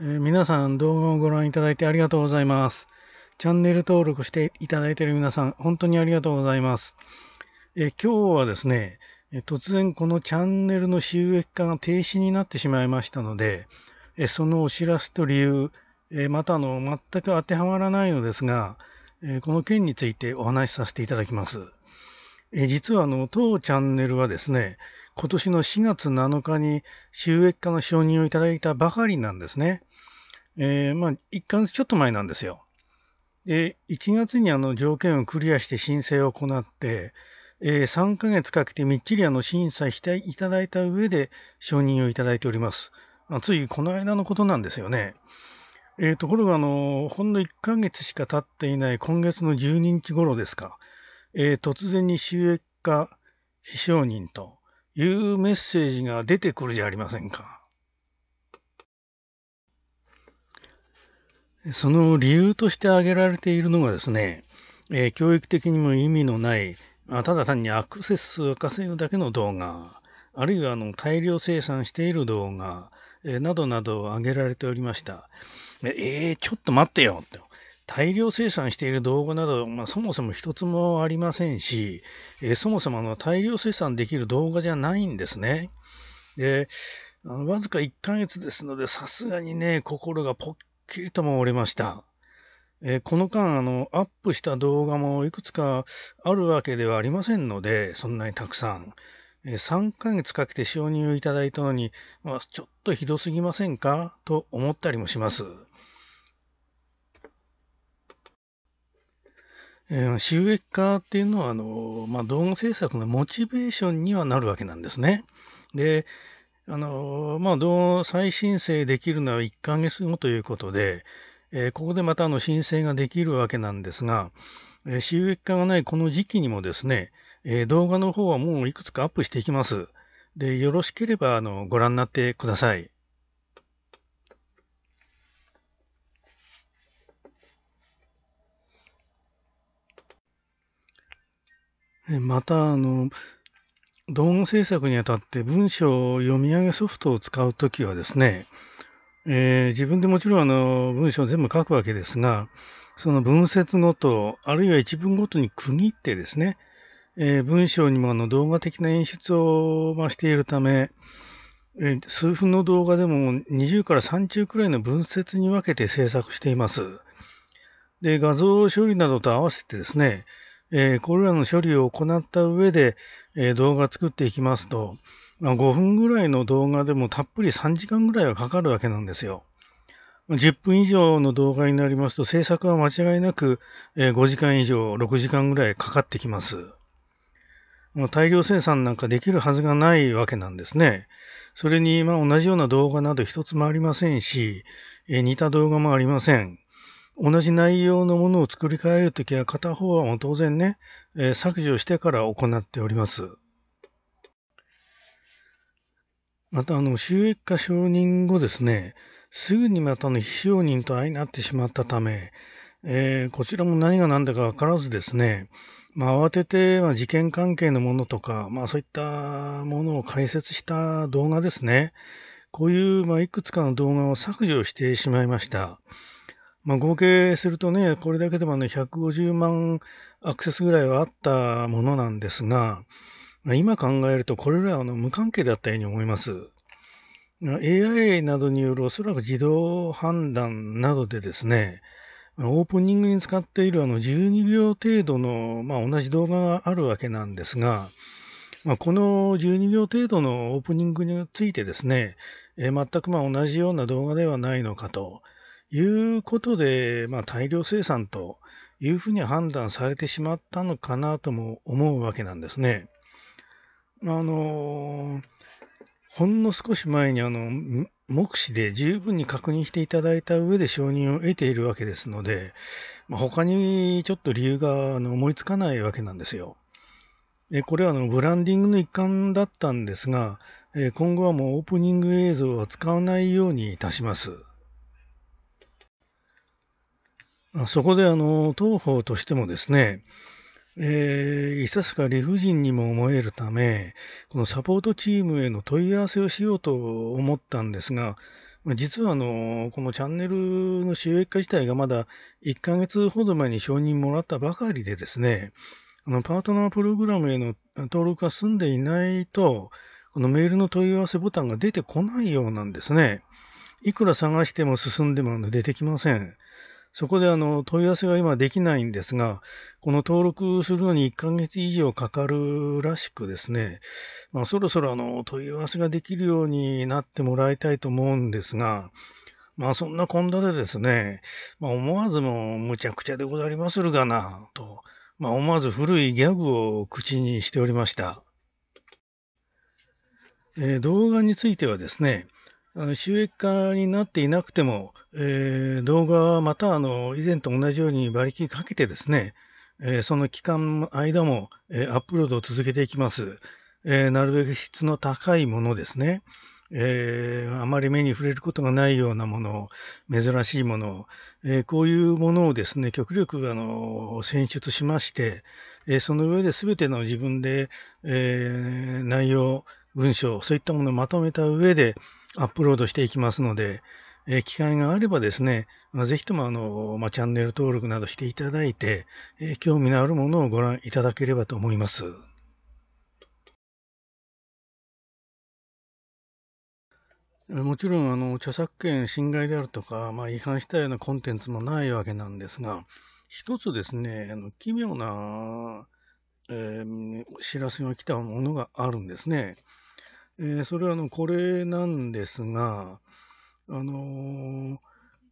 えー、皆さん動画をご覧いただいてありがとうございます。チャンネル登録していただいている皆さん、本当にありがとうございます。えー、今日はですね、突然このチャンネルの収益化が停止になってしまいましたので、えー、そのお知らせと理由、えまたの全く当てはまらないのですが、えこの件についてお話しさせていただきます。え実はあの当チャンネルはですね、今年の4月7日に収益化の承認をいただいたばかりなんですね。えー、まあ、1ヶ月ちょっと前なんですよ。で、1月にあの条件をクリアして申請を行って、えー、3ヶ月かけてみっちりあの審査していただいた上で承認をいただいております。あついこの間のことなんですよね。えー、ところが、あの、ほんの1ヶ月しか経っていない今月の12日頃ですか、えー、突然に収益化、非承認と、いうメッセージが出てくるじゃありませんか。その理由として挙げられているのがですね、えー、教育的にも意味のない、あただ単にアクセス数を稼ぐだけの動画、あるいはあの大量生産している動画、えー、などなどを挙げられておりました。えー、ちょっと待ってよって。大量生産している動画など、まあ、そもそも一つもありませんし、えー、そもそもの大量生産できる動画じゃないんですね。で、あのわずか1ヶ月ですので、さすがにね、心がぽっきりとも折れました。えー、この間あの、アップした動画もいくつかあるわけではありませんので、そんなにたくさん。3ヶ月かけて承認をいただいたのに、まあ、ちょっとひどすぎませんかと思ったりもします。えー、収益化っていうのはあの、まあ、動画制作のモチベーションにはなるわけなんですね。で、あのまあ、動画再申請できるのは1ヶ月後ということで、えー、ここでまたあの申請ができるわけなんですが、えー、収益化がないこの時期にもですね、え動画の方はもういくつかアップしていきます。で、よろしければあのご覧になってください。また、あの、動画制作にあたって文章読み上げソフトを使うときはですね、えー、自分でもちろんあの文章を全部書くわけですが、その文節ごと、あるいは一文ごとに区切ってですね、えー、文章にもあの動画的な演出を増しているため、えー、数分の動画でも20から30くらいの文節に分けて制作しています。で、画像処理などと合わせてですね、えー、これらの処理を行った上で、えー、動画作っていきますと、まあ、5分ぐらいの動画でもたっぷり3時間ぐらいはかかるわけなんですよ。10分以上の動画になりますと制作は間違いなく5時間以上6時間ぐらいかかってきます。大量生産なんかできるはずがないわけなんですね。それに、まあ、同じような動画など一つもありませんし、似た動画もありません。同じ内容のものを作り変えるときは片方は当然ね、えー、削除してから行っております。またあの収益化承認後ですね、すぐにまたの非承認と相なってしまったため、えー、こちらも何が何だか分からずですね、まあ、慌てて、まあ、事件関係のものとか、まあ、そういったものを解説した動画ですね、こういう、まあ、いくつかの動画を削除してしまいました。まあ、合計するとね、これだけでもね、150万アクセスぐらいはあったものなんですが、今考えると、これらは無関係だったように思います。AI などによるおそらく自動判断などでですね、オープニングに使っているあの12秒程度の、まあ、同じ動画があるわけなんですが、まあ、この12秒程度のオープニングについてですね、え全くま同じような動画ではないのかと、いうことで、まあ、大量生産というふうに判断されてしまったのかなとも思うわけなんですね。あのほんの少し前にあの目視で十分に確認していただいた上で承認を得ているわけですので、まあ、他にちょっと理由が思いつかないわけなんですよ。これはあのブランディングの一環だったんですが、今後はもうオープニング映像は使わないようにいたします。そこであの当方としてもですね、えー、いささか理不尽にも思えるため、このサポートチームへの問い合わせをしようと思ったんですが、実はあのこのチャンネルの収益化自体がまだ1ヶ月ほど前に承認もらったばかりでですね、あのパートナープログラムへの登録が済んでいないと、このメールの問い合わせボタンが出てこないようなんですね。いくら探しても進んでも出てきません。そこであの問い合わせが今できないんですが、この登録するのに1ヶ月以上かかるらしくですね、まあ、そろそろあの問い合わせができるようになってもらいたいと思うんですが、まあそんなこんなでですね、まあ、思わずもむちゃくちゃでござりまするがな、と、まあ、思わず古いギャグを口にしておりました。えー、動画についてはですね、収益化になっていなくても、えー、動画はまたあの以前と同じように馬力かけてですね、えー、その期間間も、えー、アップロードを続けていきます。えなるべく質の高いものですね。えあまり目に触れることがないようなもの、珍しいもの、えこういうものをですね、極力あの選出しまして、えその上で全ての自分で、え内容、文章、そういったものをまとめた上で、アップロードしていきますので、えー、機会があればですね、まあ、ぜひともあの、まあ、チャンネル登録などしていただいて、えー、興味のあるものをご覧いただければと思います。もちろんあの著作権侵害であるとか、まあ、違反したようなコンテンツもないわけなんですが、一つですね、あの奇妙な、えー、知らせが来たものがあるんですね。えー、それはあのこれなんですが、あのー、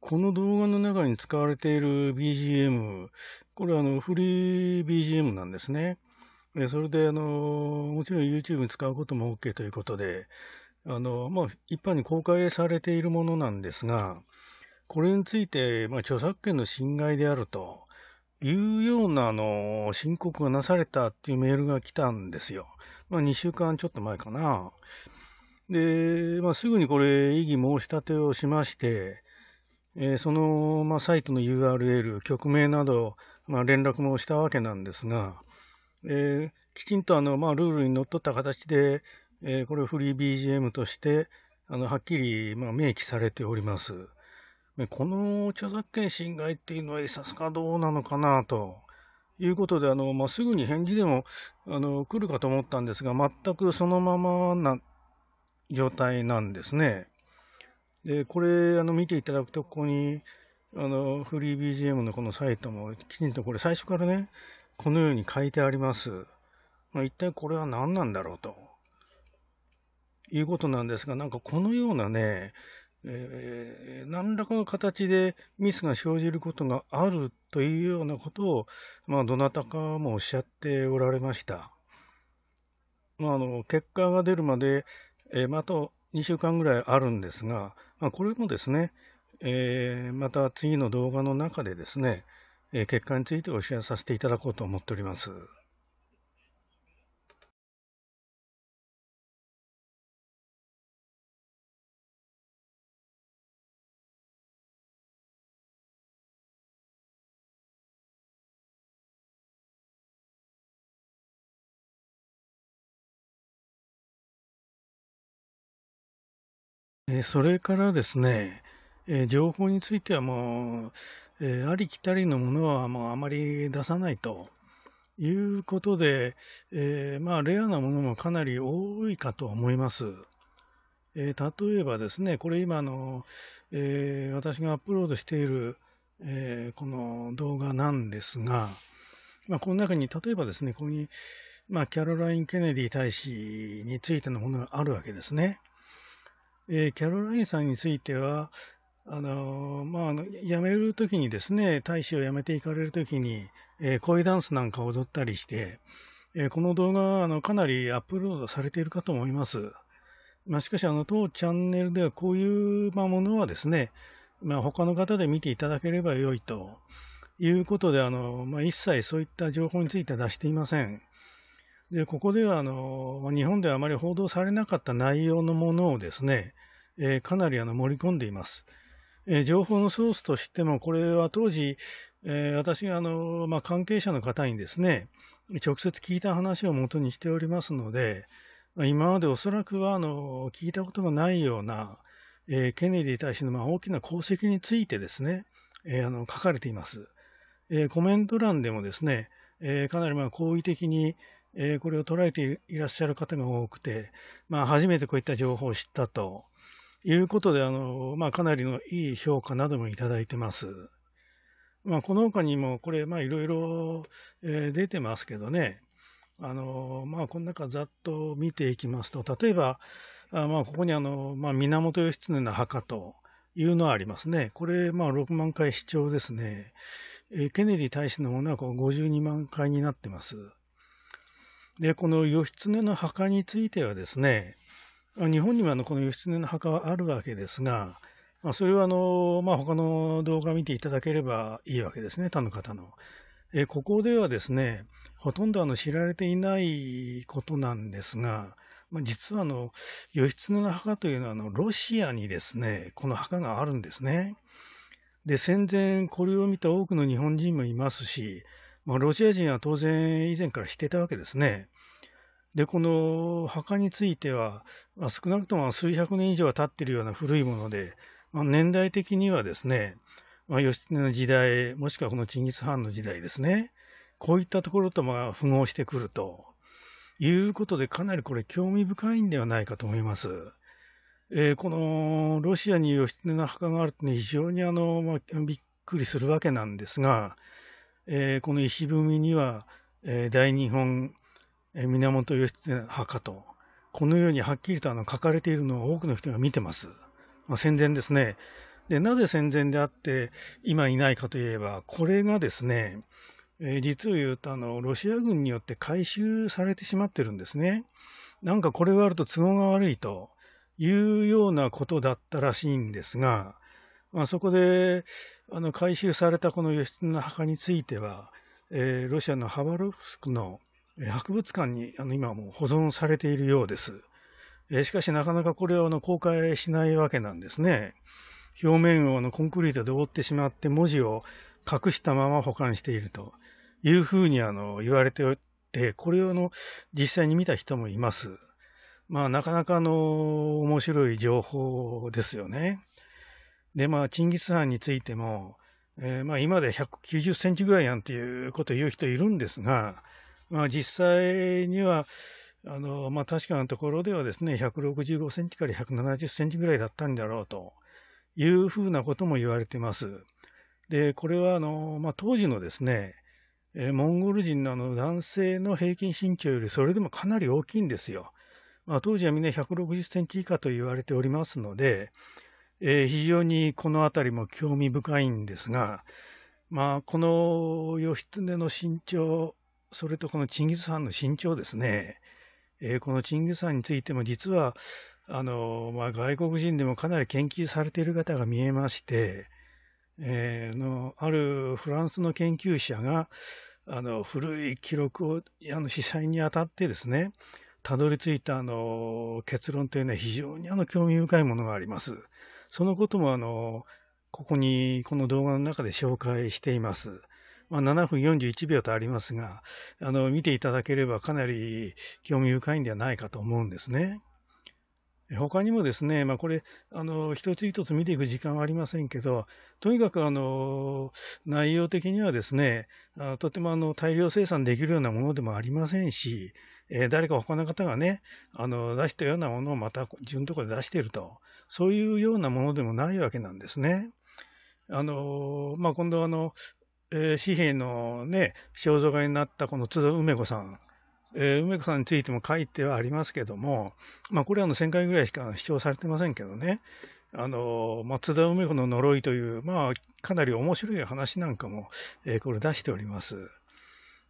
この動画の中に使われている BGM、これはあのフリー BGM なんですね。えー、それで、あのー、もちろん YouTube に使うことも OK ということで、あのまあ、一般に公開されているものなんですが、これについて、まあ、著作権の侵害であるというようなあの申告がなされたっていうメールが来たんですよ。まあ、2週間ちょっと前かな。で、まあ、すぐにこれ、異議申し立てをしまして、えー、その、まあ、サイトの URL、曲名など、まあ、連絡もしたわけなんですが、えー、きちんとあの、まあ、ルールに則っった形で、えー、これ、フリー BGM として、あのはっきり、まあ、明記されております。この著作権侵害っていうのはいささかどうなのかなということで、あのまあ、すぐに返事でもあの来るかと思ったんですが、全くそのままな状態なんですね。で、これ、あの見ていただくと、ここにあのフリー BGM のこのサイトも、きちんとこれ、最初からね、このように書いてあります。まあ、一体これは何なんだろうということなんですが、なんかこのようなね、え何らかの形でミスが生じることがあるというようなことを、まあ、どなたかもおっしゃっておられました。まあ、あの結果が出るまで、えー、まあ、と2週間ぐらいあるんですが、まあ、これもですね、えー、また次の動画の中でですね、え結果についてお知らせさせていただこうと思っております。えそれからですね、え情報についてはもう、えありきたりのものはもうあまり出さないということで、えー、まあ、レアなものもかなり多いかと思います。えー、例えばですね、これ今の、えー、私がアップロードしている、えこの動画なんですが、まあ、この中に例えばですね、ここに、まあ、キャロライン・ケネディ大使についてのものがあるわけですね。えー、キャロラインさんについては、あのー、まあ、辞めるときにですね、大使を辞めていかれるときに、えー、恋ダンスなんか踊ったりして、えー、この動画あの、かなりアップロードされているかと思います。まあ、しかし、あの、当チャンネルではこういう、まあ、ものはですね、まあ、他の方で見ていただければ良いということで、あの、まあ、一切そういった情報については出していません。でここではあの日本ではあまり報道されなかった内容のものをですね、えー、かなりあの盛り込んでいます。えー、情報のソースとしても、これは当時、えー、私があの、まあ、関係者の方にですね、直接聞いた話をもとにしておりますので、今までおそらくはあの聞いたことがないような、えー、ケネディ大使のまあ大きな功績についてですね、えー、あの書かれています。えー、コメント欄でもですね、えー、かなりまあ好意的に、えー、これを捉えていらっしゃる方が多くて、まあ、初めてこういった情報を知ったということで、あのまあ、かなりのいい評価などもいただいてます。まあ、この他にも、これ、まあ、いろいろ、え出てますけどね、あのまあ、この中、ざっと見ていきますと、例えば、あまあ、ここにあの、まあ、源義経の墓というのはありますね。これ、まあ、6万回視聴ですね。えー、ケネディ大使のものはこう52万回になってます。で、この義経の墓についてはですね、日本にはこの義経の墓はあるわけですが、まあ、それはあの、まあ、他の動画を見ていただければいいわけですね、他の方の。えここではですね、ほとんどあの知られていないことなんですが、まあ、実はあの義経の墓というのはあのロシアにですね、この墓があるんですね。で、戦前これを見た多くの日本人もいますし、まあ、ロシア人は当然以前からしてたわけですね。で、この墓については、まあ、少なくとも数百年以上は経ってるような古いもので、まあ、年代的にはですね、まあ、義経の時代、もしくはこのチンギス・ハンの時代ですね、こういったところとまあ符合してくるということで、かなりこれ、興味深いんではないかと思います。えー、このロシアに義経の墓があるというのは非常にあの、まあ、びっくりするわけなんですが、えー、この石踏みには、えー、大日本、えー、源義経墓と、このようにはっきりとあの書かれているのを多くの人が見てます。まあ、戦前ですね。で、なぜ戦前であって今いないかといえば、これがですね、え実を言うとあの、ロシア軍によって回収されてしまってるんですね。なんかこれがあると都合が悪いというようなことだったらしいんですが、まあ、そこであの回収されたこの義経の墓については、えー、ロシアのハバロフスクの博物館にあの今も保存されているようです。えー、しかしなかなかこれを公開しないわけなんですね。表面をコンクリートで覆ってしまって文字を隠したまま保管しているというふうにあの言われておって、これをの実際に見た人もいます。まあ、なかなかの面白い情報ですよね。で、まあ、チンギス・ハンについても、えー、まあ、今で190センチぐらいやんっていうことを言う人いるんですが、まあ、実際には、あのまあ、確かなところではですね、165センチから170センチぐらいだったんだろうというふうなことも言われてます。で、これはあの、まあ、当時のですね、モンゴル人のあの男性の平均身長よりそれでもかなり大きいんですよ。まあ、当時はみんな160センチ以下と言われておりますので、えー、非常にこの辺りも興味深いんですが、まあ、この義経の身長、それとこのチンギス・ハンの身長ですね、えー、このチンギス・ハンについても実はあの、まあ、外国人でもかなり研究されている方が見えまして、えー、のあるフランスの研究者があの古い記録をあの司祭にあたってですねたどり着いたあの結論というのは非常にあの興味深いものがあります。そのこともあの、ここに、この動画の中で紹介しています。まあ、7分41秒とありますが、あの、見ていただければかなり興味深いんではないかと思うんですね。他にもですね、まあ、これ、あの、一つ一つ見ていく時間はありませんけど、とにかく、あの、内容的にはですね、あとても、あの、大量生産できるようなものでもありませんし、えー、誰か他の方がね、あの、出したようなものをまた自分のところで出していると、そういうようなものでもないわけなんですね。あの、まあ、今度あの、えー、紙幣のね、肖像画になったこの津田梅子さん、えー、梅子さんについても書いてはありますけども、まあ、これはの1000回ぐらいしか主張されてませんけどね、あのまあ、津田梅子の呪いという、まあ、かなり面白い話なんかも、えー、これ出しております。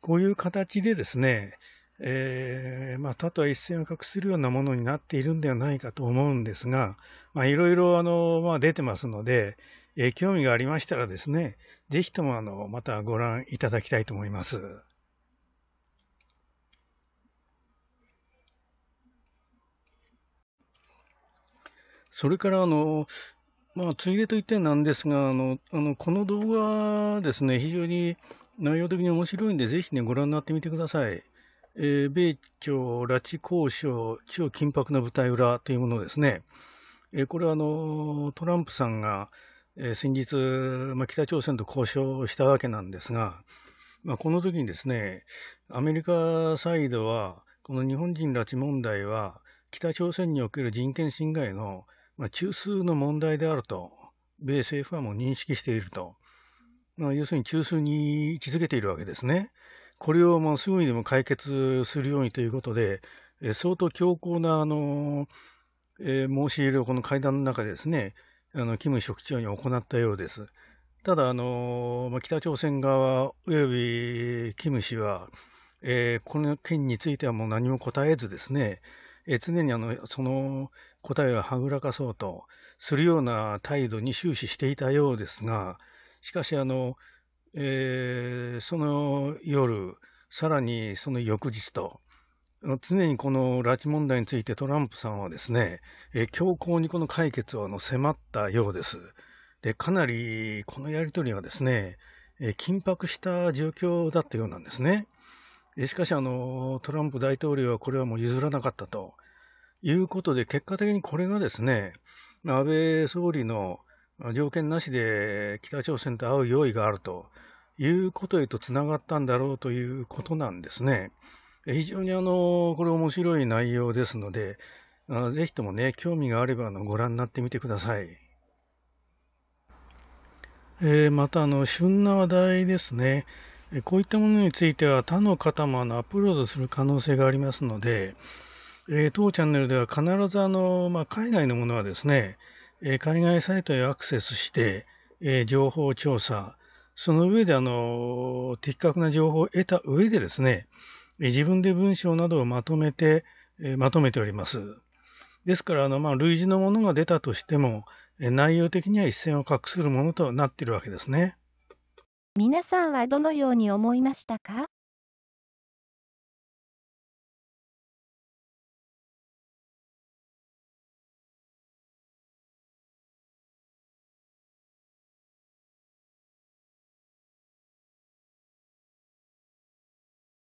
こういう形でですね、えー、まあ、他とは一線を画するようなものになっているんではないかと思うんですが、まあ、いろいろあの、まあ、出てますので、えー、興味がありましたらですね、ぜひともあのまたご覧いただきたいと思います。それからあの、まあ、ついでといってなんですが、あのあのこの動画ですね、非常に内容的に面白いんで、ぜひね、ご覧になってみてください。えー、米朝拉致交渉、超緊迫な舞台裏というものですね。えー、これはあのトランプさんが、えー、先日、ま北朝鮮と交渉したわけなんですが、まこの時にですね、アメリカサイドは、この日本人拉致問題は、北朝鮮における人権侵害の、ま中枢の問題であると、米政府はもう認識していると、ま要するに中枢に位置づけているわけですね。これをもうすぐにでも解決するようにということで、え相当強硬な、あのえー、申し入れをこの会談の中でですね、あのキム書長に行ったようです。ただ、あのま北朝鮮側およびキム氏は、えー、この件についてはもう何も答えずですね、えー、常にあのその答えをはぐらかそうとするような態度に終始していたようですが、しかしあの、えー、その夜、さらにその翌日と、常にこの拉致問題についてトランプさんはですね、えー、強硬にこの解決をあの迫ったようです。で、かなりこのやりとりはですね、えー、緊迫した状況だったようなんですね。しかしあの、トランプ大統領はこれはもう譲らなかったということで、結果的にこれがですね、安倍総理の条件なしで北朝鮮と会う用意があるということへとつながったんだろうということなんですね。非常にあのこれ面白い内容ですので、ぜひともね、興味があればあのご覧になってみてください。えー、またあの、旬な話題ですね。こういったものについては他の方もあのアップロードする可能性がありますので、えー、当チャンネルでは必ずあの、まあ、海外のものはですね、え海外サイトへアクセスして、え情報調査、その上であの的確な情報を得た上でですね、自分で文章などをまとめて、えまとめております。ですから、あのま類似のものが出たとしても、内容的には一線を画するものとなっているわけですね。皆さんはどのように思いましたか